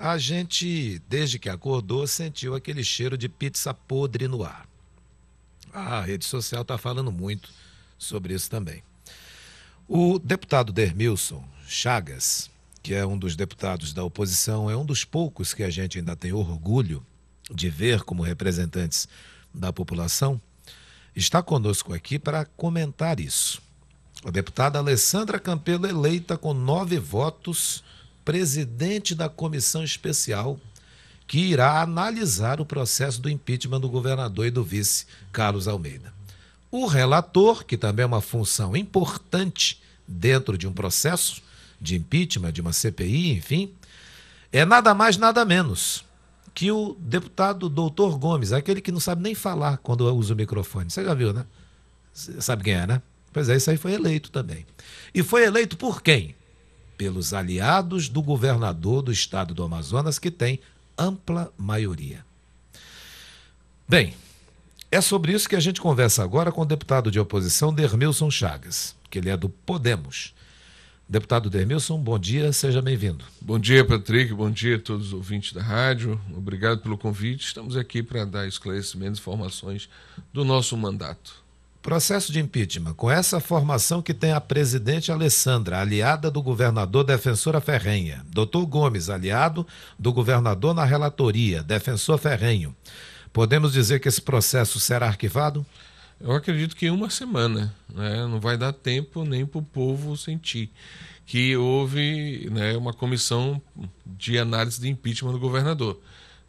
A gente, desde que acordou, sentiu aquele cheiro de pizza podre no ar. A rede social está falando muito sobre isso também. O deputado Dermilson Chagas, que é um dos deputados da oposição, é um dos poucos que a gente ainda tem orgulho de ver como representantes da população, está conosco aqui para comentar isso. A deputada Alessandra Campelo, eleita com nove votos presidente da comissão especial que irá analisar o processo do impeachment do governador e do vice Carlos Almeida. O relator, que também é uma função importante dentro de um processo de impeachment, de uma CPI, enfim, é nada mais, nada menos que o deputado doutor Gomes, aquele que não sabe nem falar quando usa o microfone. Você já viu, né? Sabe quem é, né? Pois é, isso aí foi eleito também. E foi eleito por quem? pelos aliados do governador do estado do Amazonas, que tem ampla maioria. Bem, é sobre isso que a gente conversa agora com o deputado de oposição Dermilson Chagas, que ele é do Podemos. Deputado Dermilson, bom dia, seja bem-vindo. Bom dia, Patrick, bom dia a todos os ouvintes da rádio. Obrigado pelo convite. Estamos aqui para dar esclarecimentos, informações do nosso mandato. Processo de impeachment. Com essa formação que tem a presidente Alessandra, aliada do governador defensora Ferrenha, doutor Gomes, aliado do governador na relatoria, defensor Ferrenho, podemos dizer que esse processo será arquivado? Eu acredito que em uma semana. Né? Não vai dar tempo nem para o povo sentir que houve né, uma comissão de análise de impeachment do governador.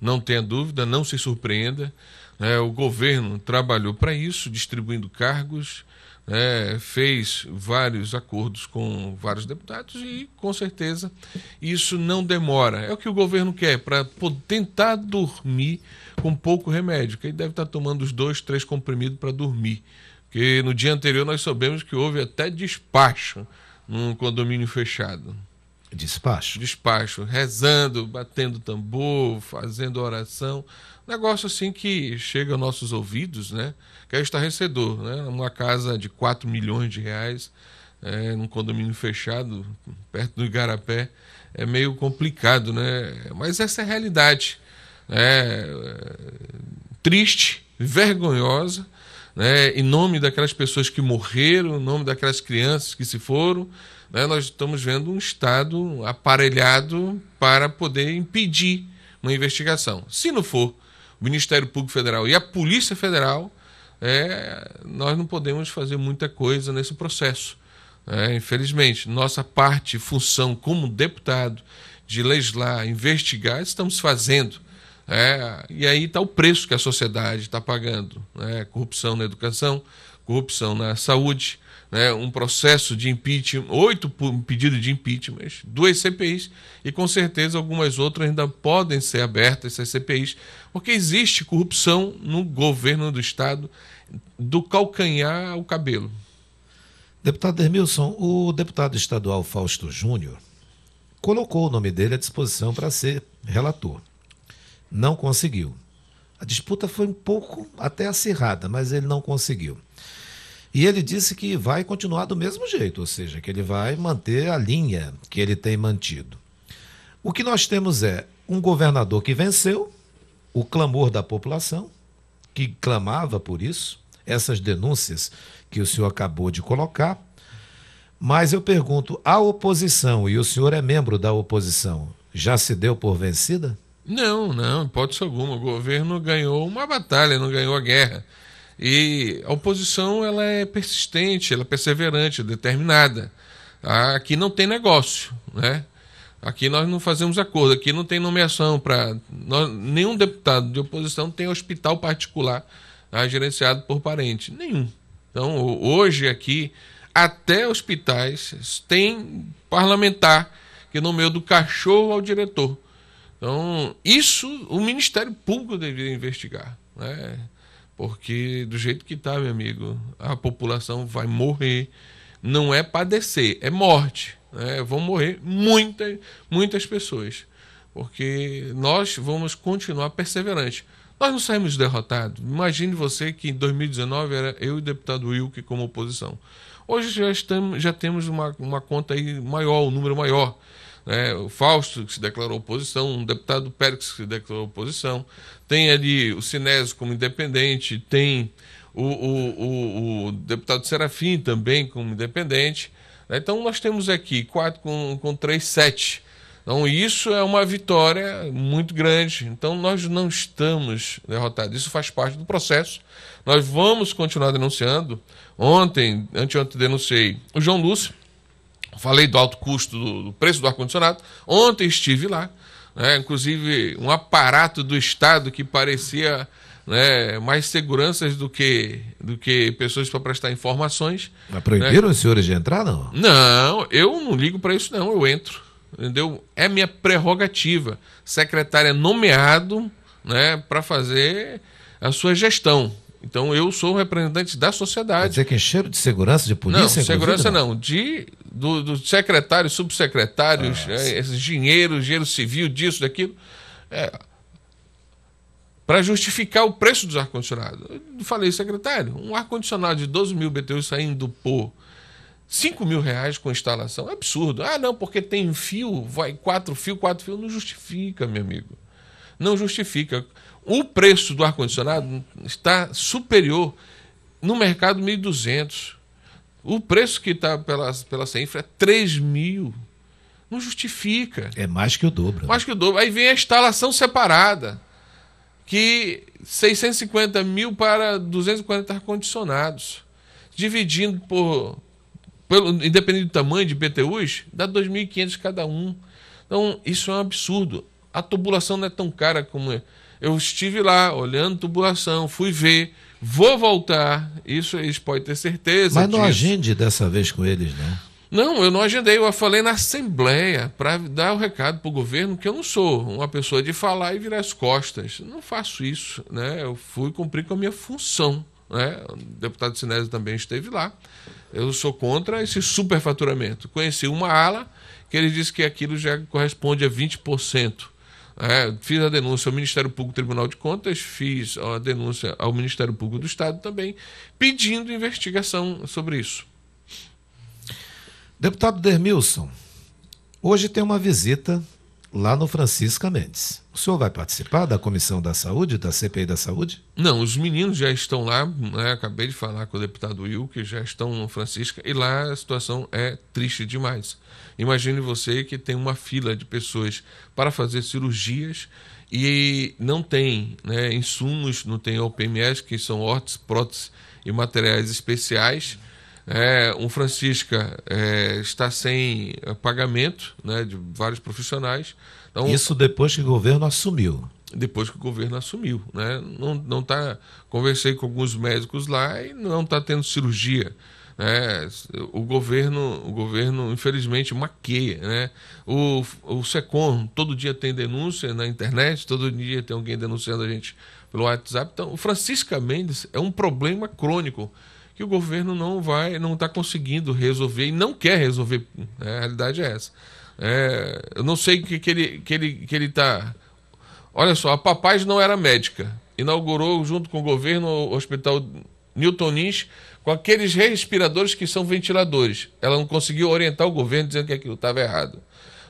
Não tenha dúvida, não se surpreenda. Né, o governo trabalhou para isso, distribuindo cargos, né, fez vários acordos com vários deputados e, com certeza, isso não demora. É o que o governo quer para tentar dormir com pouco remédio, que ele deve estar tá tomando os dois, três comprimidos para dormir. Porque no dia anterior nós soubemos que houve até despacho num condomínio fechado. Despacho. Despacho, rezando, batendo tambor, fazendo oração. Negócio assim que chega aos nossos ouvidos, né? Que é estarrecedor, né? Uma casa de 4 milhões de reais, é, num condomínio fechado, perto do Igarapé, é meio complicado, né? Mas essa é a realidade. Né? É, triste, vergonhosa, né, em nome daquelas pessoas que morreram, em nome daquelas crianças que se foram, né, nós estamos vendo um Estado aparelhado para poder impedir uma investigação. Se não for o Ministério Público Federal e a Polícia Federal, é, nós não podemos fazer muita coisa nesse processo. Né? Infelizmente, nossa parte, função como deputado de legislar, investigar, estamos fazendo. É, e aí está o preço que a sociedade está pagando. Né? Corrupção na educação, corrupção na saúde, né? um processo de impeachment, oito pedidos de impeachment, duas CPIs, e com certeza algumas outras ainda podem ser abertas, essas CPIs, porque existe corrupção no governo do Estado, do calcanhar ao cabelo. Deputado Hermilson, o deputado estadual Fausto Júnior colocou o nome dele à disposição para ser relator não conseguiu. A disputa foi um pouco até acirrada, mas ele não conseguiu. E ele disse que vai continuar do mesmo jeito, ou seja, que ele vai manter a linha que ele tem mantido. O que nós temos é um governador que venceu o clamor da população, que clamava por isso, essas denúncias que o senhor acabou de colocar. Mas eu pergunto, a oposição, e o senhor é membro da oposição, já se deu por vencida? Não, não, hipótese alguma. O governo ganhou uma batalha, não ganhou a guerra. E a oposição ela é persistente, ela é perseverante, determinada. Aqui não tem negócio, né? Aqui nós não fazemos acordo, aqui não tem nomeação para nenhum deputado de oposição tem hospital particular ah, gerenciado por parente, nenhum. Então hoje aqui até hospitais tem parlamentar que nomeou do cachorro ao diretor. Então, isso o Ministério Público deveria investigar, né? Porque do jeito que está, meu amigo, a população vai morrer. Não é padecer, é morte. Né? Vão morrer muitas, muitas pessoas. Porque nós vamos continuar perseverantes. Nós não saímos derrotados. Imagine você que em 2019 era eu e o deputado Wilke como oposição. Hoje já, estamos, já temos uma, uma conta aí maior, um número maior né, o Fausto, que se declarou oposição, o deputado Pérez, que se declarou oposição, tem ali o Sinésio como independente, tem o, o, o, o deputado Serafim também como independente. Né? Então, nós temos aqui 4 com, com 3, 7. Então, isso é uma vitória muito grande. Então, nós não estamos derrotados. Isso faz parte do processo. Nós vamos continuar denunciando. Ontem, anteontem, denunciei o João Lúcio, Falei do alto custo do, do preço do ar-condicionado. Ontem estive lá, né, inclusive um aparato do Estado que parecia né, mais seguranças do que, do que pessoas para prestar informações. Mas proibiram né? os senhores de entrar, não? Não, eu não ligo para isso, não, eu entro. Entendeu? É minha prerrogativa. Secretário é nomeado né, para fazer a sua gestão. Então eu sou representante da sociedade. Quer dizer que de segurança, de polícia? Não, segurança não. de do, do secretário, subsecretários, ah, é, esses dinheiro, dinheiro civil, disso, daquilo, é, para justificar o preço dos ar-condicionados. Eu falei, secretário, um ar-condicionado de 12 mil BTU saindo por 5 mil reais com instalação, é absurdo. Ah, não, porque tem fio, vai quatro fio, quatro fio, não justifica, meu amigo. Não justifica. O preço do ar-condicionado está superior no mercado 1.200 o preço que está pela, pela CEINFRA é 3 mil. Não justifica. É mais que o dobro. Né? Mais né? que o dobro. Aí vem a instalação separada, que 650 mil para 240 ar-condicionados. Dividindo por, pelo, independente do tamanho de BTUs, dá 2.500 cada um. Então, isso é um absurdo. A tubulação não é tão cara como é. Eu estive lá olhando tubulação, fui ver Vou voltar, isso eles podem ter certeza. Mas não disso. agende dessa vez com eles, não. Né? Não, eu não agendei, eu falei na Assembleia para dar o recado para o governo que eu não sou uma pessoa de falar e virar as costas. Não faço isso, né? Eu fui cumprir com a minha função. Né? O deputado Sinésio também esteve lá. Eu sou contra esse superfaturamento. Conheci uma ala que ele disse que aquilo já corresponde a 20% é, fiz a denúncia ao Ministério Público Tribunal de Contas, fiz a denúncia ao Ministério Público do Estado também, pedindo investigação sobre isso. Deputado Dermilson, hoje tem uma visita lá no Francisca Mendes. O senhor vai participar da Comissão da Saúde, da CPI da Saúde? Não, os meninos já estão lá, né? acabei de falar com o deputado Will, que já estão no Francisca, e lá a situação é triste demais. Imagine você que tem uma fila de pessoas para fazer cirurgias e não tem né? insumos, não tem OPMS, que são órteses, próteses e materiais especiais é, um Francisca é, está sem é, pagamento né, de vários profissionais. Então, Isso depois que o governo assumiu. Depois que o governo assumiu. Né? Não, não tá, conversei com alguns médicos lá e não está tendo cirurgia. É, o governo, o governo infelizmente maqueia, né? O, o Secom todo dia tem denúncia na internet, todo dia tem alguém denunciando a gente pelo WhatsApp. Então, o Francisca Mendes é um problema crônico que o governo não vai, não está conseguindo resolver e não quer resolver. É, a realidade é essa. É, eu não sei que, que ele que ele que ele está. Olha só, a Papaz não era médica. Inaugurou junto com o governo o Hospital Newton Nins com aqueles respiradores que são ventiladores. Ela não conseguiu orientar o governo dizendo que aquilo estava errado.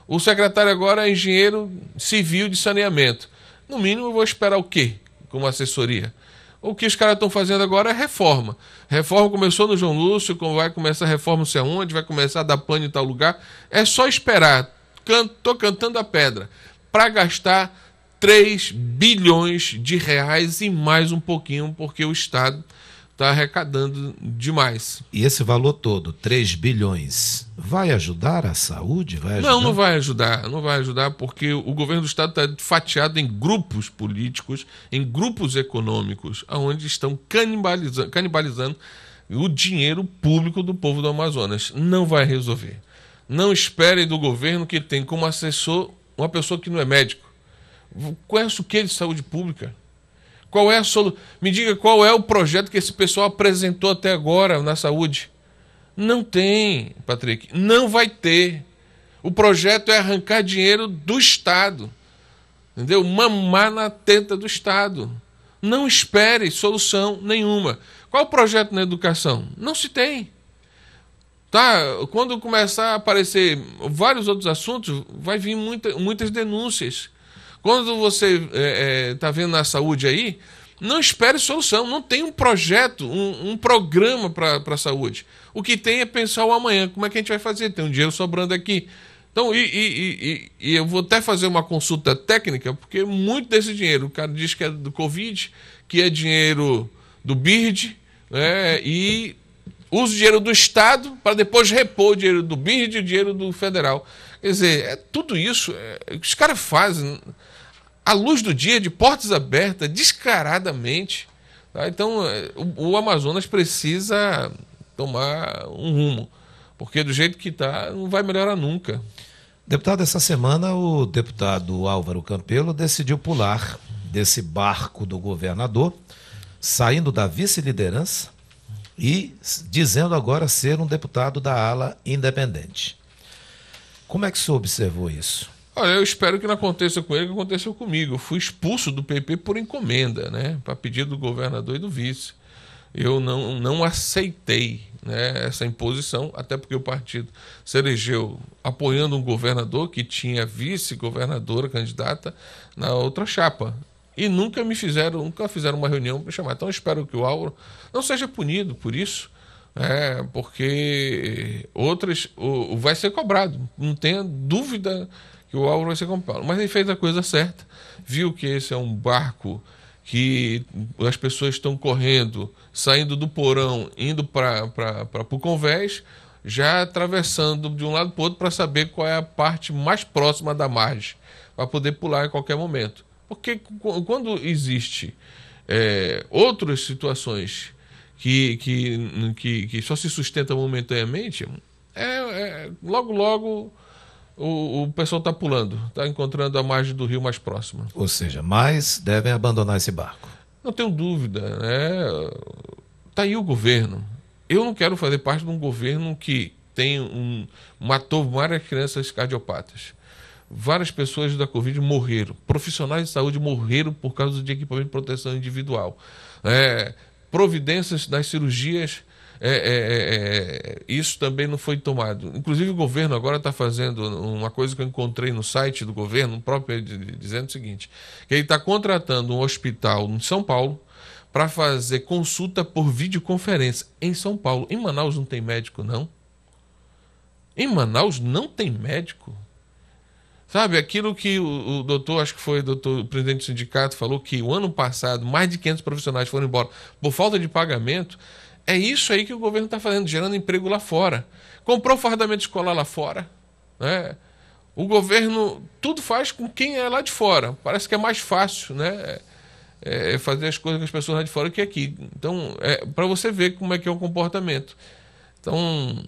O secretário agora é engenheiro civil de saneamento. No mínimo, eu vou esperar o quê? Como assessoria. O que os caras estão fazendo agora é reforma. Reforma começou no João Lúcio, como vai começar a reforma não sei aonde, vai começar a dar pano em tal lugar. É só esperar. Estou tô cantando a pedra. Para gastar 3 bilhões de reais e mais um pouquinho, porque o Estado está arrecadando demais. E esse valor todo, 3 bilhões, vai ajudar a saúde? Vai ajudar? Não, não vai ajudar. Não vai ajudar porque o governo do Estado está fatiado em grupos políticos, em grupos econômicos, onde estão canibalizando, canibalizando o dinheiro público do povo do Amazonas. Não vai resolver. Não esperem do governo que tem como assessor uma pessoa que não é médico. Conhece o que de saúde pública? Qual é a solu... Me diga qual é o projeto que esse pessoal apresentou até agora na saúde. Não tem, Patrick. Não vai ter. O projeto é arrancar dinheiro do Estado. Entendeu? Mamar na tenta do Estado. Não espere solução nenhuma. Qual o projeto na educação? Não se tem. Tá? Quando começar a aparecer vários outros assuntos, vai vir muita, muitas denúncias. Quando você está é, é, tá vendo na saúde aí, não espere solução, não tem um projeto, um, um programa para a saúde. O que tem é pensar o amanhã, como é que a gente vai fazer? Tem um dinheiro sobrando aqui. Então, e, e, e, e, eu vou até fazer uma consulta técnica, porque muito desse dinheiro, o cara diz que é do Covid, que é dinheiro do BIRD, né, e usa o dinheiro do Estado para depois repor o dinheiro do BIRD e o dinheiro do federal. Quer dizer, é, tudo isso é, os caras fazem à luz do dia, de portas abertas, descaradamente. Tá? Então, é, o, o, Amazonas precisa tomar um rumo, porque do jeito que está, não vai melhorar nunca. Deputado, essa semana o deputado Álvaro Campelo decidiu pular desse barco do governador, saindo da vice-liderança e dizendo agora ser um deputado da ala independente. Como é que o senhor observou isso? Olha, eu espero que não aconteça com ele o que aconteceu comigo. Eu fui expulso do PP por encomenda, né? Para pedido do governador e do vice. Eu não, não aceitei né, essa imposição, até porque o partido se elegeu apoiando um governador que tinha vice-governadora candidata na outra chapa. E nunca me fizeram, nunca fizeram uma reunião para chamar. Então espero que o Auro não seja punido por isso é, porque outras o, vai ser cobrado, não tenha dúvida que o Álvaro vai ser comprado. Mas ele fez a coisa certa, viu que esse é um barco que as pessoas estão correndo, saindo do porão, indo para o convés, já atravessando de um lado para o outro para saber qual é a parte mais próxima da margem, para poder pular em qualquer momento. Porque quando existe é, outras situações que, que, que, que só se sustenta momentaneamente, é, é logo, logo o, o pessoal está pulando, está encontrando a margem do rio mais próxima. Ou seja, mais devem abandonar esse barco. Não tenho dúvida. Está né? Tá aí o governo. Eu não quero fazer parte de um governo que tem um, matou várias crianças cardiopatas. Várias pessoas da Covid morreram. Profissionais de saúde morreram por causa de equipamento de proteção individual. É, providências das cirurgias, é é, é, é, isso também não foi tomado. Inclusive, o governo agora está fazendo uma coisa que eu encontrei no site do governo, próprio dizendo o seguinte: que ele está contratando um hospital em São Paulo para fazer consulta por videoconferência em São Paulo. Em Manaus não tem médico, não. Em Manaus não tem médico. Sabe, aquilo que o, o doutor, acho que foi o doutor, o presidente do sindicato, falou que o ano passado mais de 500 profissionais foram embora por falta de pagamento. É isso aí que o governo está fazendo, gerando emprego lá fora. Comprou fardamento escolar lá fora. Né? O governo tudo faz com quem é lá de fora. Parece que é mais fácil né? É, é fazer as coisas com as pessoas lá de fora que aqui. Então, é para você ver como é que é o comportamento. Então,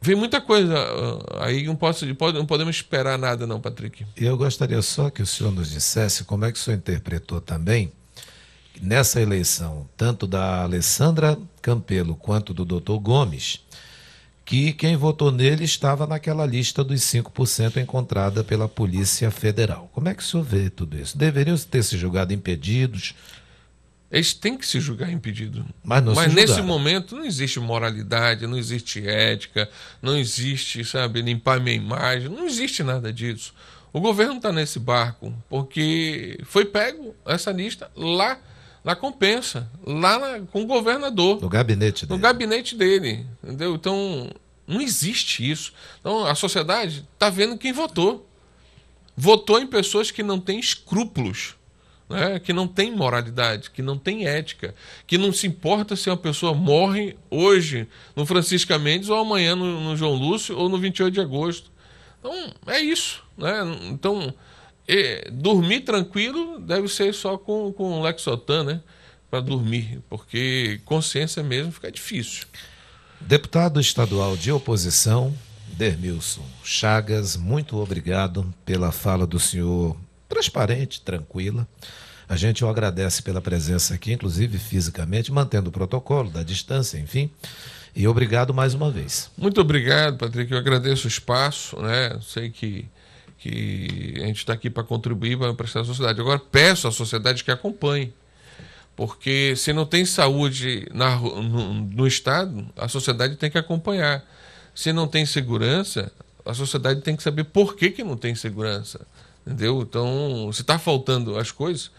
Vem muita coisa ah, aí, não, posso, não podemos esperar nada, não, Patrick. Eu gostaria só que o senhor nos dissesse como é que o senhor interpretou também nessa eleição, tanto da Alessandra Campelo quanto do doutor Gomes, que quem votou nele estava naquela lista dos 5% encontrada pela Polícia Federal. Como é que o senhor vê tudo isso? Deveriam ter se julgado impedidos? Eles têm que se julgar impedido. Mas, Mas nesse momento não existe moralidade, não existe ética, não existe, sabe, limpar minha imagem, não existe nada disso. O governo está nesse barco porque foi pego essa lista lá na compensa, lá na, com o governador. No gabinete dele. No gabinete dele, entendeu? Então, não existe isso. Então, a sociedade está vendo quem votou. Votou em pessoas que não têm escrúpulos né? que não tem moralidade, que não tem ética, que não se importa se uma pessoa morre hoje no Francisca Mendes ou amanhã no, no João Lúcio ou no 28 de agosto. Então, é isso. Né? Então, e, dormir tranquilo deve ser só com, com Lexotan, né? Para dormir, porque consciência mesmo fica difícil. Deputado estadual de oposição, Dermilson Chagas, muito obrigado pela fala do senhor transparente, tranquila. A gente o agradece pela presença aqui, inclusive fisicamente, mantendo o protocolo da distância, enfim. E obrigado mais uma vez. Muito obrigado, Patrick. Eu agradeço o espaço, né? Sei que, que a gente está aqui para contribuir, para prestar a sociedade. Agora peço à sociedade que acompanhe. Porque se não tem saúde na, no, no Estado, a sociedade tem que acompanhar. Se não tem segurança, a sociedade tem que saber por que, que não tem segurança. Entendeu? Então, se está faltando as coisas,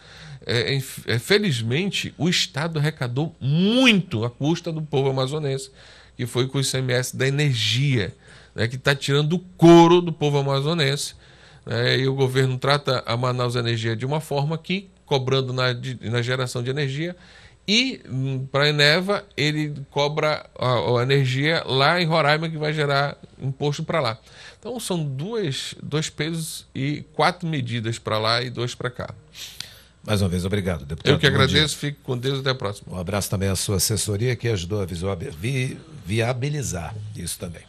é, é, é, felizmente o Estado arrecadou muito à custa do povo amazonense, que foi com o ICMS da energia, né, que está tirando o couro do povo amazonense. Né, e o governo trata a Manaus Energia de uma forma que, cobrando na, de, na geração de energia, e hum, para a Eneva, ele cobra a, a, energia lá em Roraima, que vai gerar imposto para lá. Então são duas, dois pesos e quatro medidas para lá e dois para cá. Mais uma vez, obrigado, deputado. Eu que agradeço, fico com Deus até a próxima. Um abraço também à sua assessoria que ajudou a vi, viabilizar isso também.